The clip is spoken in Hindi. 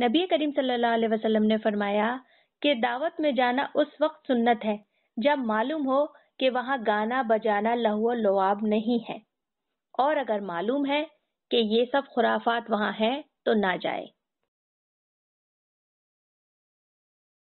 नबी करीम सल्लल्लाहु अलैहि वसल्लम ने फरमाया कि दावत में जाना उस वक्त सुन्नत है जब मालूम हो कि वहां गाना बजाना लहू लुआब नहीं है और अगर मालूम है कि ये सब खुराफात वहां हैं तो ना जाए